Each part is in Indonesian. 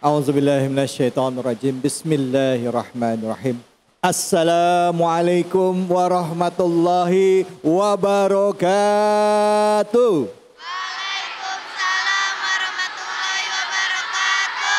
A'udzubillahiminasyaitonirrajim. Bismillahirrahmanirrahim. Assalamualaikum warahmatullahi wabarakatuh. Waalaikumsalam warahmatullahi wabarakatuh.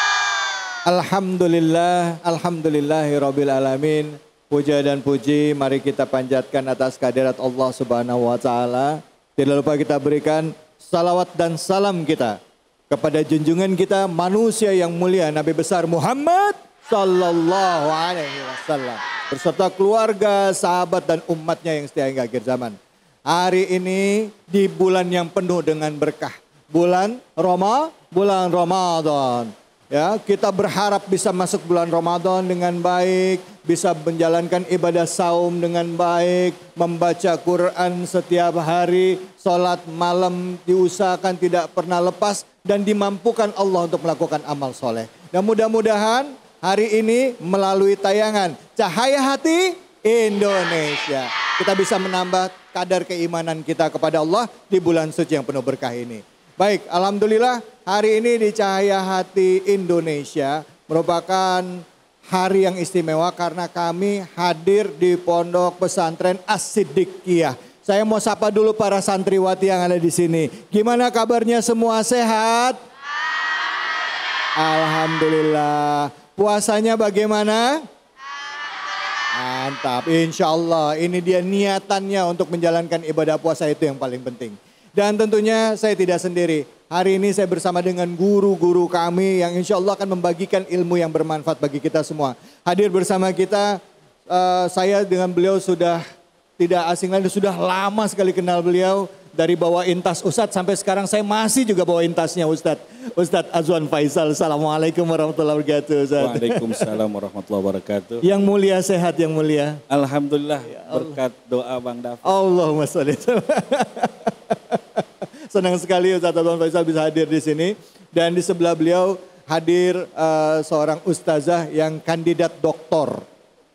Alhamdulillah, alhamdulillahi rabbil alamin. Puja dan puji mari kita panjatkan atas kehadirat Allah Subhanahu wa taala. Tidak lupa kita berikan salawat dan salam kita kepada junjungan kita manusia yang mulia Nabi besar Muhammad sallallahu alaihi wasallam berserta keluarga, sahabat dan umatnya yang setia hingga akhir zaman. Hari ini di bulan yang penuh dengan berkah, bulan Roma, bulan Ramadan. Ya, kita berharap bisa masuk bulan Ramadan dengan baik, bisa menjalankan ibadah saum dengan baik, membaca Quran setiap hari, sholat malam diusahakan tidak pernah lepas dan dimampukan Allah untuk melakukan amal soleh. Dan mudah-mudahan hari ini melalui tayangan Cahaya Hati Indonesia. Kita bisa menambah kadar keimanan kita kepada Allah di bulan suci yang penuh berkah ini. Baik, Alhamdulillah hari ini di Cahaya Hati Indonesia merupakan hari yang istimewa karena kami hadir di Pondok Pesantren as Saya mau sapa dulu para santriwati yang ada di sini. Gimana kabarnya semua sehat? Alhamdulillah. Puasanya bagaimana? Mantap, insya Allah ini dia niatannya untuk menjalankan ibadah puasa itu yang paling penting. Dan tentunya saya tidak sendiri, Hari ini saya bersama dengan guru-guru kami yang insya Allah akan membagikan ilmu yang bermanfaat bagi kita semua. Hadir bersama kita, uh, saya dengan beliau sudah tidak asing lagi, sudah lama sekali kenal beliau. Dari bawa intas Ustadz sampai sekarang saya masih juga bawa intasnya Ustadz. Ustadz Azwan Faisal, Assalamualaikum warahmatullahi wabarakatuh Ustadz. Waalaikumsalam warahmatullahi wabarakatuh. Yang mulia sehat, yang mulia. Alhamdulillah ya berkat doa Bang David. Allahumma salli. Senang sekali Ustaz Abdul Faisal bisa hadir di sini. Dan di sebelah beliau hadir uh, seorang ustazah yang kandidat doktor.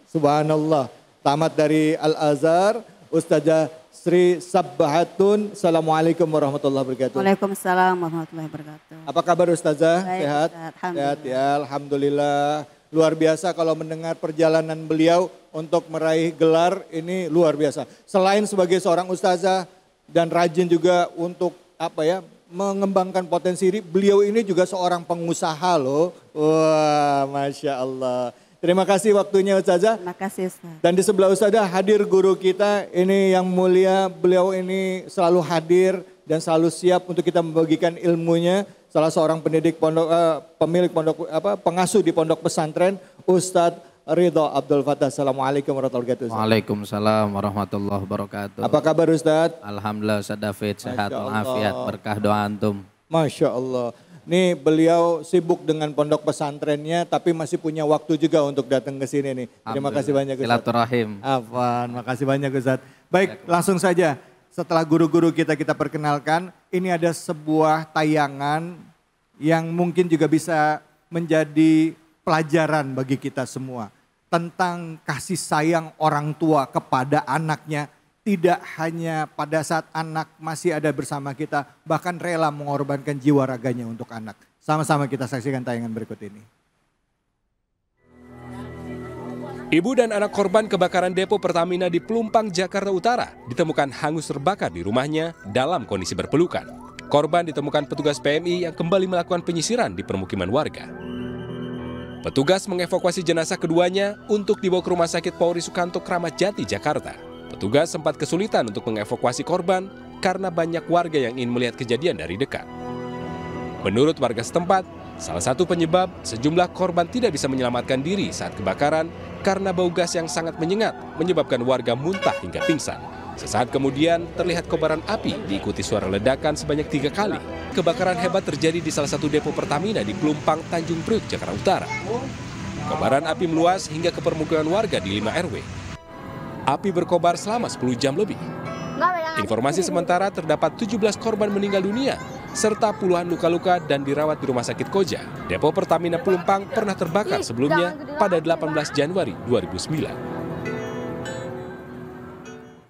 Subhanallah. Tamat dari Al-Azhar, Ustazah Sri Sabbahatun. Assalamualaikum warahmatullahi wabarakatuh. Waalaikumsalam warahmatullahi wabarakatuh. Apa kabar Ustazah? Baik, Sehat? Alhamdulillah. Sehat ya, Alhamdulillah. Luar biasa kalau mendengar perjalanan beliau untuk meraih gelar ini luar biasa. Selain sebagai seorang ustazah dan rajin juga untuk apa ya mengembangkan potensi diri. Beliau ini juga seorang pengusaha loh. Wah, masya Allah. Terima kasih waktunya Ustazah. Terima kasih Ustaz. Dan di sebelah Ustazah hadir guru kita ini yang mulia. Beliau ini selalu hadir dan selalu siap untuk kita membagikan ilmunya. Salah seorang pendidik pondok, eh, pemilik pondok apa pengasuh di pondok pesantren Ustadz Ridho Abdul Fattah. Assalamualaikum warahmatullahi wabarakatuh. Waalaikumsalam warahmatullahi wabarakatuh. Apa kabar Ustaz? Alhamdulillah Ustaz David sehat walafiat berkah doa antum. Masya Allah. Nih beliau sibuk dengan pondok pesantrennya tapi masih punya waktu juga untuk datang ke sini nih. Terima kasih banyak Ustaz. Silaturahim. Afan, makasih banyak Ustaz. Baik, langsung saja setelah guru-guru kita kita perkenalkan, ini ada sebuah tayangan yang mungkin juga bisa menjadi pelajaran bagi kita semua tentang kasih sayang orang tua kepada anaknya tidak hanya pada saat anak masih ada bersama kita bahkan rela mengorbankan jiwa raganya untuk anak. Sama-sama kita saksikan tayangan berikut ini. Ibu dan anak korban kebakaran depo Pertamina di Pelumpang, Jakarta Utara ditemukan hangus terbakar di rumahnya dalam kondisi berpelukan. Korban ditemukan petugas PMI yang kembali melakukan penyisiran di permukiman warga. Petugas mengevakuasi jenazah keduanya untuk dibawa ke Rumah Sakit Polri Sukanto Kramat Jati, Jakarta. Petugas sempat kesulitan untuk mengevakuasi korban karena banyak warga yang ingin melihat kejadian dari dekat. Menurut warga setempat, salah satu penyebab sejumlah korban tidak bisa menyelamatkan diri saat kebakaran karena bau gas yang sangat menyengat menyebabkan warga muntah hingga pingsan. Sesaat kemudian terlihat kobaran api diikuti suara ledakan sebanyak tiga kali. Kebakaran hebat terjadi di salah satu depo Pertamina di Pelumpang, Tanjung Priuk, Jakarta Utara. Kobaran api meluas hingga ke permukaan warga di 5 RW. Api berkobar selama 10 jam lebih. Informasi sementara terdapat 17 korban meninggal dunia serta puluhan luka-luka dan dirawat di Rumah Sakit Koja. Depo Pertamina Pelumpang pernah terbakar sebelumnya pada 18 Januari 2009.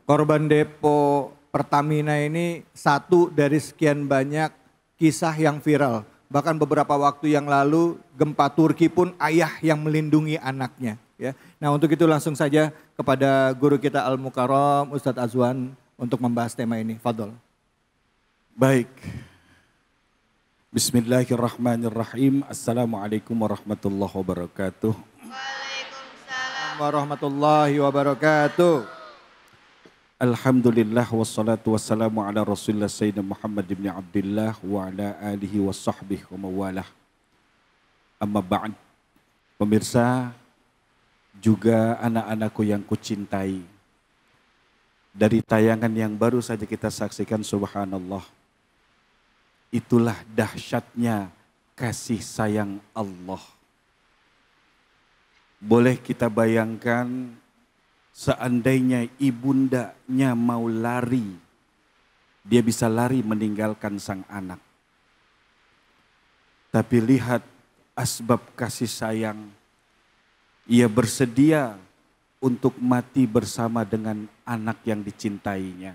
Korban depo Pertamina ini satu dari sekian banyak kisah yang viral. Bahkan beberapa waktu yang lalu gempa Turki pun ayah yang melindungi anaknya. Ya. Nah untuk itu langsung saja kepada guru kita Al Mukarram Ustadz Azwan untuk membahas tema ini. Fadol. Baik. Bismillahirrahmanirrahim. Assalamualaikum warahmatullahi wabarakatuh. Waalaikumsalam warahmatullahi wabarakatuh. Alhamdulillah wassalatu wassalamu ala Rasulillah sayyidina Muhammad ibn Abdullah wa ala alihi wa sahbihi wa mawalah. Amma ba'd. Pemirsa, juga anak-anakku yang kucintai. Dari tayangan yang baru saja kita saksikan subhanallah. Itulah dahsyatnya kasih sayang Allah. Boleh kita bayangkan seandainya ibundanya mau lari, dia bisa lari meninggalkan sang anak. Tapi lihat asbab kasih sayang, ia bersedia untuk mati bersama dengan anak yang dicintainya.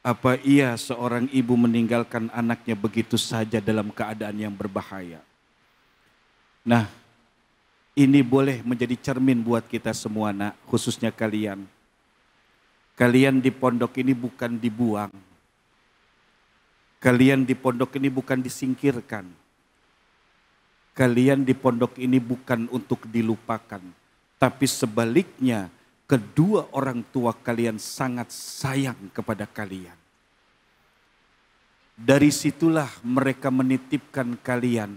Apa ia seorang ibu meninggalkan anaknya begitu saja dalam keadaan yang berbahaya? Nah, ini boleh menjadi cermin buat kita semua nak, khususnya kalian. Kalian di pondok ini bukan dibuang. Kalian di pondok ini bukan disingkirkan. Kalian di pondok ini bukan untuk dilupakan. Tapi sebaliknya, kedua orang tua kalian sangat sayang kepada kalian. Dari situlah mereka menitipkan kalian.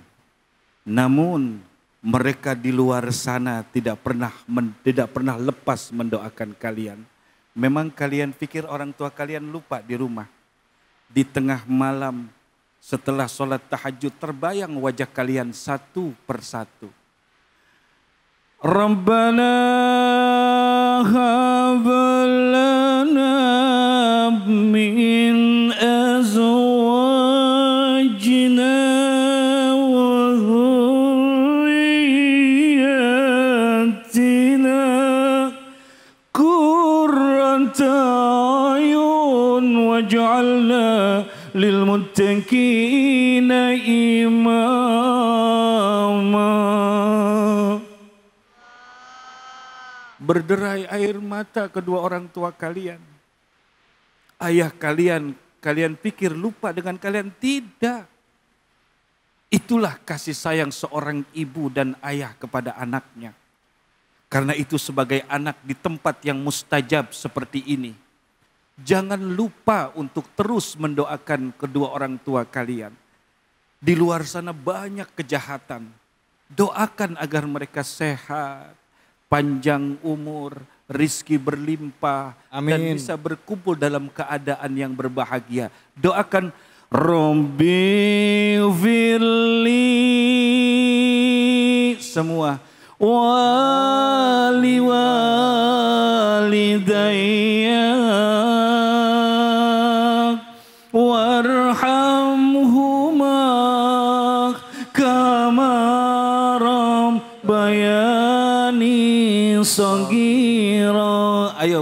Namun mereka di luar sana tidak pernah men, tidak pernah lepas mendoakan kalian. Memang kalian pikir orang tua kalian lupa di rumah. Di tengah malam setelah sholat tahajud terbayang wajah kalian satu persatu. Rabbana min muttaqina imam, Berderai air mata kedua orang tua kalian. Ayah kalian, kalian pikir lupa dengan kalian? Tidak. Itulah kasih sayang seorang ibu dan ayah kepada anaknya. Karena itu sebagai anak di tempat yang mustajab seperti ini Jangan lupa untuk terus mendoakan kedua orang tua kalian. Di luar sana banyak kejahatan. Doakan agar mereka sehat, panjang umur, rizki berlimpah, Amin. dan bisa berkumpul dalam keadaan yang berbahagia. Doakan Rombi semua wali walidayah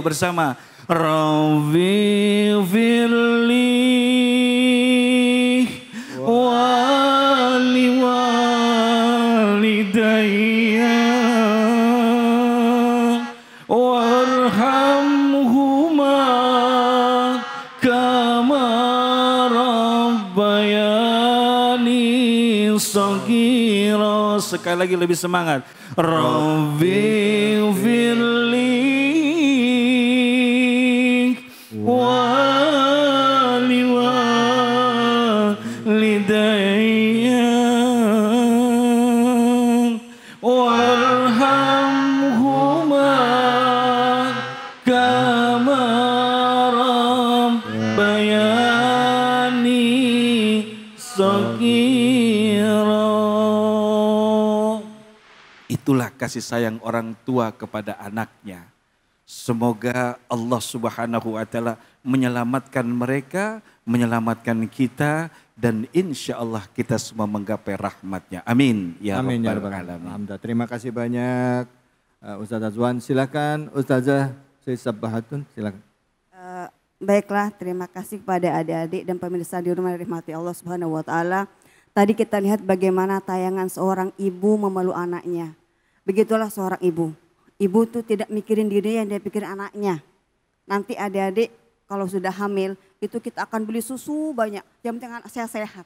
beliau bersama Rabbi Firli Wali Walidayya Warhamhuma Kama Rabbayani Sagira Sekali lagi lebih semangat Rabbi Firli kasih sayang orang tua kepada anaknya. Semoga Allah Subhanahu wa taala menyelamatkan mereka, menyelamatkan kita dan insya Allah kita semua menggapai rahmatnya. Amin ya Amin, ya Rabbal alamin. Alhamdulillah. Terima kasih banyak uh, Ustaz Azwan. Silakan Ustazah Bahatun, silakan. Uh, baiklah, terima kasih kepada adik-adik dan pemirsa di rumah Rahmati Allah Subhanahu wa taala. Tadi kita lihat bagaimana tayangan seorang ibu memeluk anaknya Begitulah seorang ibu. Ibu tuh tidak mikirin diri yang dia pikir anaknya. Nanti adik-adik kalau sudah hamil itu kita akan beli susu banyak. Yang penting anak saya sehat.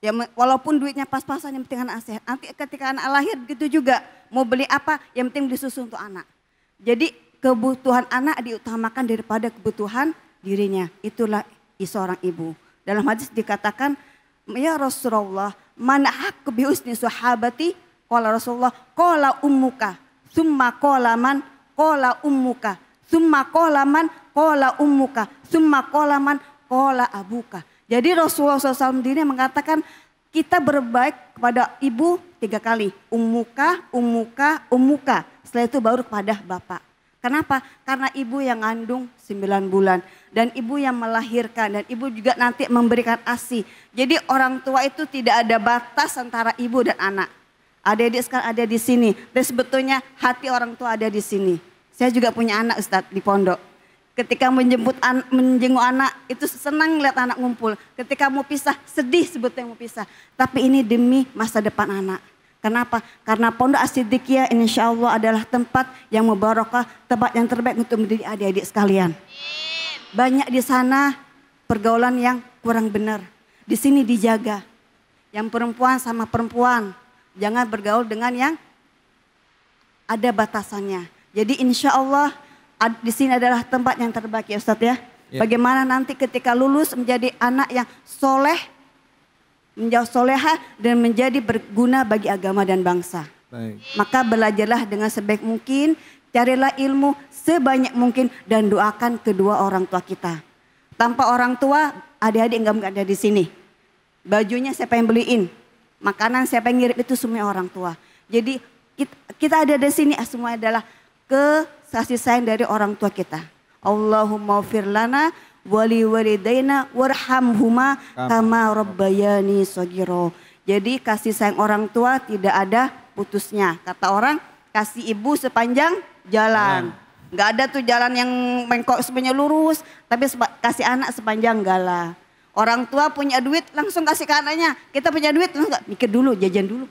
Ya, walaupun duitnya pas-pasan yang penting anak sehat. Nanti ketika anak lahir begitu juga. Mau beli apa yang penting beli susu untuk anak. Jadi kebutuhan anak diutamakan daripada kebutuhan dirinya. Itulah seorang ibu. Dalam hadis dikatakan, Ya Rasulullah, mana hak kebiusni sahabati Kola Rasulullah, kola ummuka, summa kola man, kola ummuka, summa kola man, kola ummuka, summa kola man, kola abuka. Jadi Rasulullah SAW sendiri mengatakan kita berbaik kepada ibu tiga kali. Ummuka, ummuka, ummuka. Setelah itu baru kepada bapak. Kenapa? Karena ibu yang ngandung sembilan bulan dan ibu yang melahirkan dan ibu juga nanti memberikan ASI. Jadi orang tua itu tidak ada batas antara ibu dan anak. Adik-adik sekarang ada di sini. Dan sebetulnya hati orang tua ada di sini. Saya juga punya anak Ustadz di pondok. Ketika menjemput an menjenguk anak itu senang lihat anak ngumpul. Ketika mau pisah sedih sebetulnya mau pisah. Tapi ini demi masa depan anak. Kenapa? Karena pondok asidikia insya Allah adalah tempat yang mubarakah, tempat yang terbaik untuk mendidik adik-adik sekalian. Banyak di sana pergaulan yang kurang benar. Di sini dijaga. Yang perempuan sama perempuan, Jangan bergaul dengan yang ada batasannya. Jadi insya Allah di sini adalah tempat yang terbaik ya Ustadz ya. ya. Bagaimana nanti ketika lulus menjadi anak yang soleh, menjauh soleha dan menjadi berguna bagi agama dan bangsa. Baik. Maka belajarlah dengan sebaik mungkin, carilah ilmu sebanyak mungkin dan doakan kedua orang tua kita. Tanpa orang tua, adik-adik enggak ada di sini. Bajunya siapa yang beliin? makanan siapa yang ngirim itu semua orang tua. Jadi kita, kita ada di sini ah, semua adalah ke kasih sayang dari orang tua kita. Allahumma firlana wali walidaina warhamhuma kama rabbayani sogiro. Jadi kasih sayang orang tua tidak ada putusnya. Kata orang kasih ibu sepanjang jalan. Nggak ada tuh jalan yang mengkok semuanya lurus, tapi kasih anak sepanjang galah. Orang tua punya duit langsung kasih ke anaknya. Kita punya duit langsung mikir dulu, jajan dulu.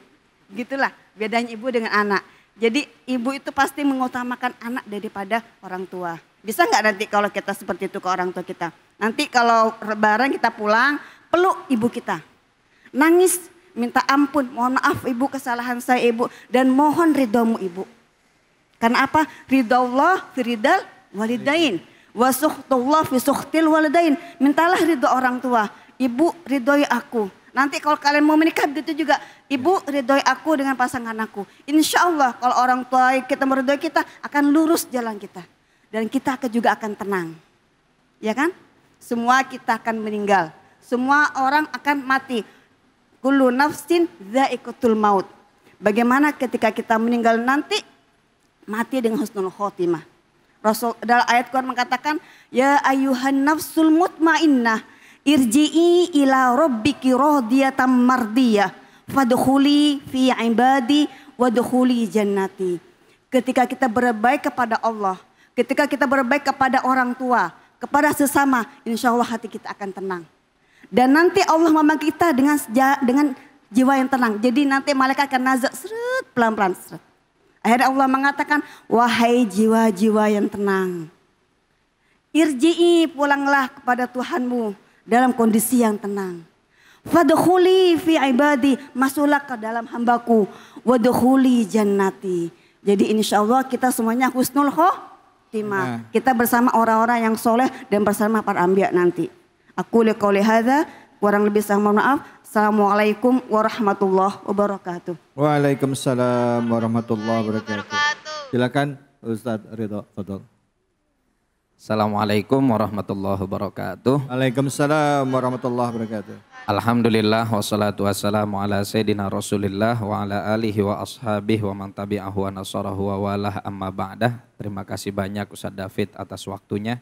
Gitulah bedanya ibu dengan anak. Jadi ibu itu pasti mengutamakan anak daripada orang tua. Bisa nggak nanti kalau kita seperti itu ke orang tua kita? Nanti kalau lebaran kita pulang, peluk ibu kita. Nangis, minta ampun, mohon maaf ibu kesalahan saya ibu. Dan mohon ridhomu ibu. Karena apa? Ridho Allah, firidal, walidain. Wasuhtullah fi suhtil Mintalah ridho orang tua. Ibu ridhoi aku. Nanti kalau kalian mau menikah begitu juga. Ibu ya. ridhoi aku dengan pasangan aku. Insya Allah kalau orang tua kita meridhoi kita akan lurus jalan kita. Dan kita juga akan tenang. Ya kan? Semua kita akan meninggal. Semua orang akan mati. Kullu nafsin ikutul maut. Bagaimana ketika kita meninggal nanti mati dengan husnul khotimah. Rasul dalam ayat Quran mengatakan, "Ya ayuhan nafsul mutmainnah, irji'i ila rabbiki radiyatan mardiyah, fadkhuli fi ibadi wadkhuli jannati." Ketika kita berbaik kepada Allah, ketika kita berbaik kepada orang tua, kepada sesama, insya Allah hati kita akan tenang. Dan nanti Allah memanggil kita dengan dengan jiwa yang tenang. Jadi nanti malaikat akan nazar seret pelan-pelan seret. Akhirnya Allah mengatakan, wahai jiwa-jiwa yang tenang. Irji'i pulanglah kepada Tuhanmu dalam kondisi yang tenang. Fadkhuli fi ibadi, masuklah ke dalam hambaku. Wadkhuli jannati. Jadi insya Allah kita semuanya husnul khotimah. Nah. Kita bersama orang-orang yang soleh dan bersama para ambiak nanti. Aku lekoleh hadha, kurang lebih sama maaf. Assalamualaikum warahmatullahi wabarakatuh. Waalaikumsalam warahmatullahi wabarakatuh. Silakan Ustaz Ridho Fadol. Assalamualaikum warahmatullahi wabarakatuh. Waalaikumsalam warahmatullahi wabarakatuh. Alhamdulillah wassalatu wassalamu ala sayyidina Rasulillah wa ala alihi wa ashabihi wa man tabi'ahu wa nasarahu wa walah amma ba'dah. Terima kasih banyak Ustaz David atas waktunya.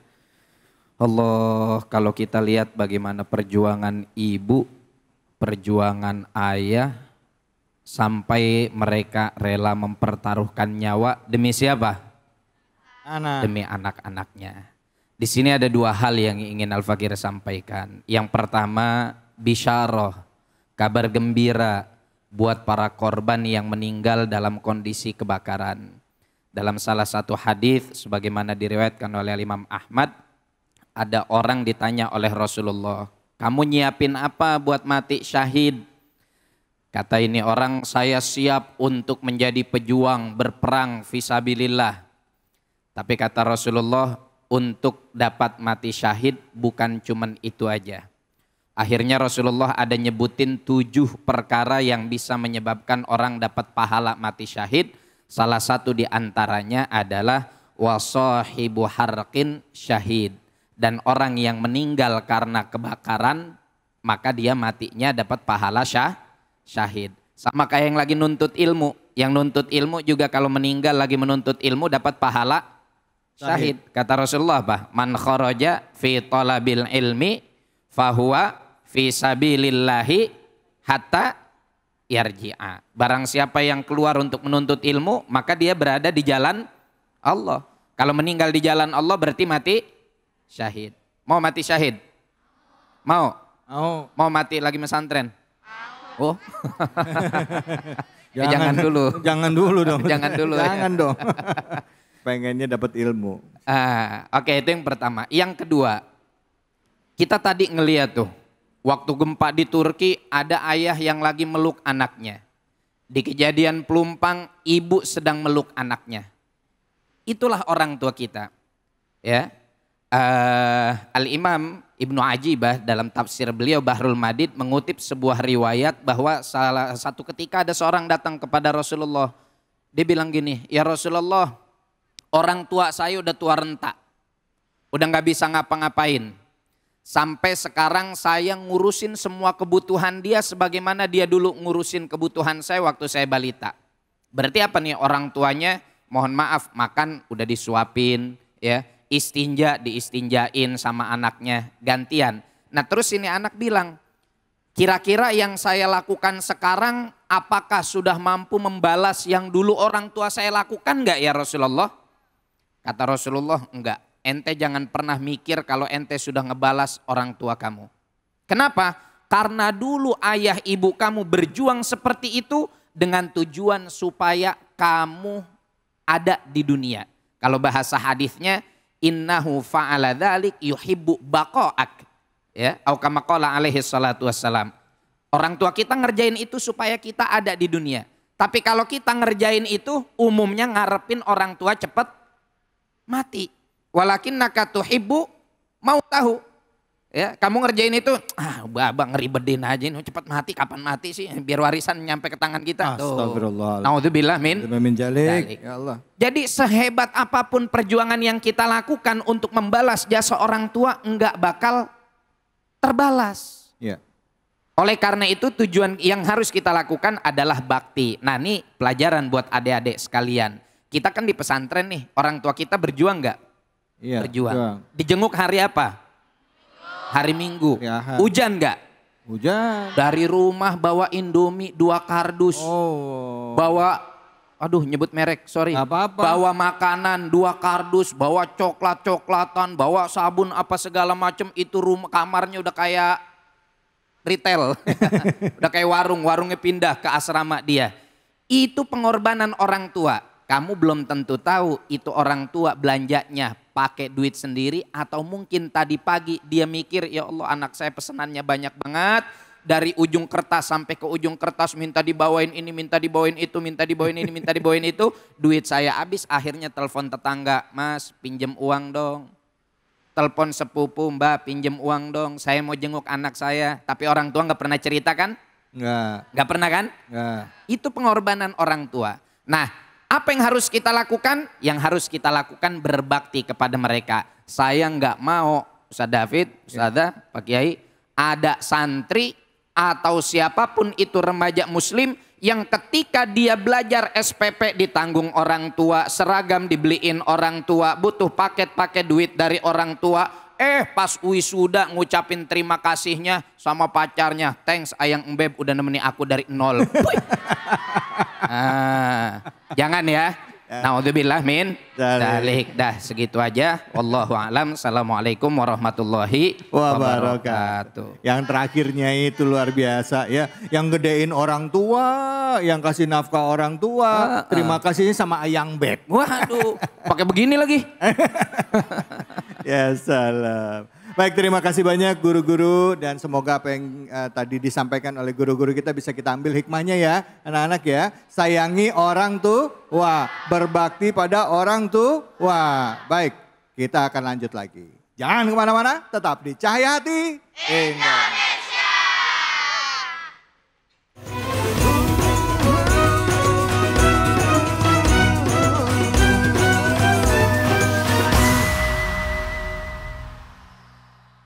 Allah, kalau kita lihat bagaimana perjuangan ibu perjuangan ayah sampai mereka rela mempertaruhkan nyawa demi siapa? Anak. Demi anak-anaknya. Di sini ada dua hal yang ingin Al-Fakir sampaikan. Yang pertama, bisyarah, kabar gembira buat para korban yang meninggal dalam kondisi kebakaran. Dalam salah satu hadis sebagaimana diriwayatkan oleh Imam Ahmad, ada orang ditanya oleh Rasulullah, kamu nyiapin apa buat mati syahid? Kata ini orang, saya siap untuk menjadi pejuang berperang visabilillah. Tapi kata Rasulullah, untuk dapat mati syahid bukan cuman itu aja. Akhirnya Rasulullah ada nyebutin tujuh perkara yang bisa menyebabkan orang dapat pahala mati syahid. Salah satu diantaranya adalah wasohibu harqin syahid dan orang yang meninggal karena kebakaran maka dia matinya dapat pahala syah, syahid. Sama kayak yang lagi nuntut ilmu, yang nuntut ilmu juga kalau meninggal lagi menuntut ilmu dapat pahala syahid. syahid. Kata Rasulullah, bah, man kharaja fi talabil ilmi fahuwa fi sabilillahi hatta yarji'a. Barang siapa yang keluar untuk menuntut ilmu, maka dia berada di jalan Allah. Kalau meninggal di jalan Allah berarti mati Syahid. Mau mati syahid? Mau? Mau. Mau mati lagi mesantren? Mau. Oh. jangan, jangan dulu. Jangan dulu dong. jangan dulu. Ya. jangan ya. dong. Pengennya dapat ilmu. Ah, oke okay, itu yang pertama. Yang kedua, kita tadi ngeliat tuh waktu gempa di Turki ada ayah yang lagi meluk anaknya. Di kejadian pelumpang ibu sedang meluk anaknya. Itulah orang tua kita. Ya, uh, Al-Imam Ibnu Ajibah dalam tafsir beliau Bahrul Madid mengutip sebuah riwayat bahwa salah satu ketika ada seorang datang kepada Rasulullah. Dia bilang gini, ya Rasulullah orang tua saya udah tua rentak, Udah gak bisa ngapa-ngapain. Sampai sekarang saya ngurusin semua kebutuhan dia sebagaimana dia dulu ngurusin kebutuhan saya waktu saya balita. Berarti apa nih orang tuanya mohon maaf makan udah disuapin ya istinja diistinjain sama anaknya gantian. Nah terus ini anak bilang, kira-kira yang saya lakukan sekarang apakah sudah mampu membalas yang dulu orang tua saya lakukan enggak ya Rasulullah? Kata Rasulullah enggak, ente jangan pernah mikir kalau ente sudah ngebalas orang tua kamu. Kenapa? Karena dulu ayah ibu kamu berjuang seperti itu dengan tujuan supaya kamu ada di dunia. Kalau bahasa hadisnya innahu fa'ala dhalik yuhibbu baqa'ak ya au kama qala alaihi salatu wassalam orang tua kita ngerjain itu supaya kita ada di dunia tapi kalau kita ngerjain itu umumnya ngarepin orang tua cepet mati walakin nakatuhibbu mau tahu Ya, kamu ngerjain itu, ah, babang ngeribetin aja ini cepat mati kapan mati sih biar warisan nyampe ke tangan kita. Astagfirullah. Nauzubillah min. min jalik. Ya Allah. Jadi sehebat apapun perjuangan yang kita lakukan untuk membalas jasa orang tua enggak bakal terbalas. Ya. Oleh karena itu tujuan yang harus kita lakukan adalah bakti. Nah ini pelajaran buat adik-adik sekalian. Kita kan di pesantren nih, orang tua kita berjuang enggak? Iya, berjuang. Ya. Dijenguk hari apa? Hari Minggu. Ya. Hujan nggak? Hujan. Dari rumah bawa Indomie dua kardus. Oh. Bawa aduh nyebut merek sorry apa -apa. bawa makanan dua kardus bawa coklat coklatan bawa sabun apa segala macam. itu rumah kamarnya udah kayak retail udah kayak warung warungnya pindah ke asrama dia itu pengorbanan orang tua kamu belum tentu tahu itu orang tua belanjanya pakai duit sendiri atau mungkin tadi pagi dia mikir ya Allah anak saya pesenannya banyak banget dari ujung kertas sampai ke ujung kertas minta dibawain ini minta dibawain itu minta dibawain ini minta dibawain itu duit saya habis akhirnya telepon tetangga mas pinjem uang dong telepon sepupu mbak pinjem uang dong saya mau jenguk anak saya tapi orang tua nggak pernah cerita kan nggak nggak pernah kan nggak itu pengorbanan orang tua nah apa yang harus kita lakukan? Yang harus kita lakukan berbakti kepada mereka. Saya nggak mau Ustaz David, Ustaz, ya. Pak Kiai, ada santri atau siapapun itu remaja muslim yang ketika dia belajar SPP ditanggung orang tua, seragam dibeliin orang tua, butuh paket-paket duit dari orang tua, eh pas wisuda ngucapin terima kasihnya sama pacarnya, thanks ayang Mbeb udah nemenin aku dari nol. Ah. jangan ya. ya. Nah bilah, min dalik. Dah segitu aja. Wallahu alam. Assalamualaikum warahmatullahi wabarakatuh. Yang terakhirnya itu luar biasa ya. Yang gedein orang tua, yang kasih nafkah orang tua. Uh, uh. Terima kasihnya sama Ayang Beb. Waduh, pakai begini lagi. ya salam. Baik, terima kasih banyak guru-guru dan semoga apa yang uh, tadi disampaikan oleh guru-guru kita bisa kita ambil hikmahnya ya, anak-anak ya. Sayangi orang tuh, wah, berbakti pada orang tuh, wah. Baik, kita akan lanjut lagi. Jangan kemana-mana, tetap di Cahaya Hati Indonesia.